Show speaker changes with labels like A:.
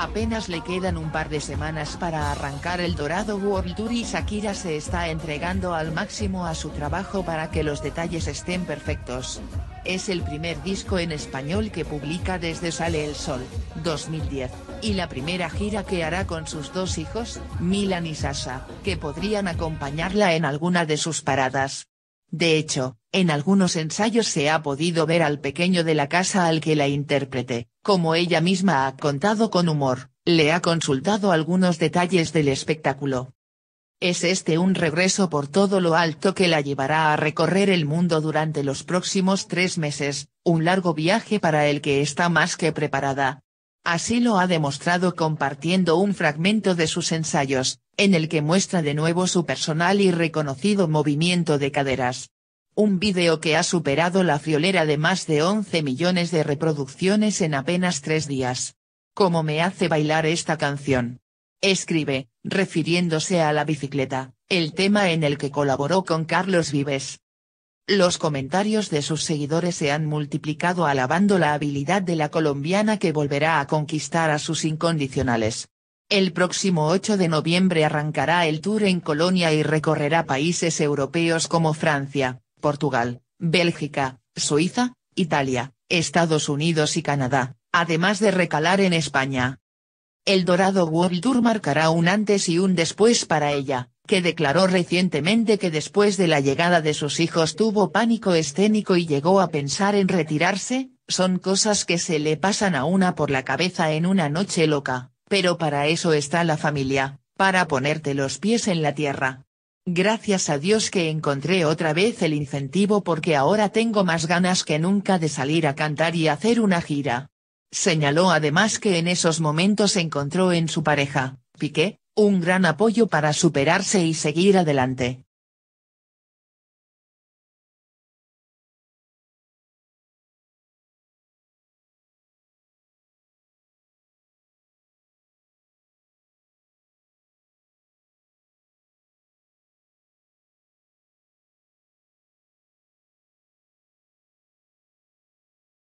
A: Apenas le quedan un par de semanas para arrancar el Dorado World Tour y Shakira se está entregando al máximo a su trabajo para que los detalles estén perfectos. Es el primer disco en español que publica desde Sale el Sol, 2010, y la primera gira que hará con sus dos hijos, Milan y Sasha, que podrían acompañarla en alguna de sus paradas. De hecho, en algunos ensayos se ha podido ver al pequeño de la casa al que la intérprete, como ella misma ha contado con humor, le ha consultado algunos detalles del espectáculo. Es este un regreso por todo lo alto que la llevará a recorrer el mundo durante los próximos tres meses, un largo viaje para el que está más que preparada, Así lo ha demostrado compartiendo un fragmento de sus ensayos, en el que muestra de nuevo su personal y reconocido movimiento de caderas. Un vídeo que ha superado la friolera de más de 11 millones de reproducciones en apenas tres días. ¿Cómo me hace bailar esta canción? Escribe, refiriéndose a la bicicleta, el tema en el que colaboró con Carlos Vives los comentarios de sus seguidores se han multiplicado alabando la habilidad de la colombiana que volverá a conquistar a sus incondicionales. El próximo 8 de noviembre arrancará el tour en Colonia y recorrerá países europeos como Francia, Portugal, Bélgica, Suiza, Italia, Estados Unidos y Canadá, además de recalar en España. El Dorado World Tour marcará un antes y un después para ella, que declaró recientemente que después de la llegada de sus hijos tuvo pánico escénico y llegó a pensar en retirarse, son cosas que se le pasan a una por la cabeza en una noche loca, pero para eso está la familia, para ponerte los pies en la tierra. Gracias a Dios que encontré otra vez el incentivo porque ahora tengo más ganas que nunca de salir a cantar y hacer una gira. Señaló además que en esos momentos encontró en su pareja, Piqué, un gran apoyo para superarse y seguir adelante.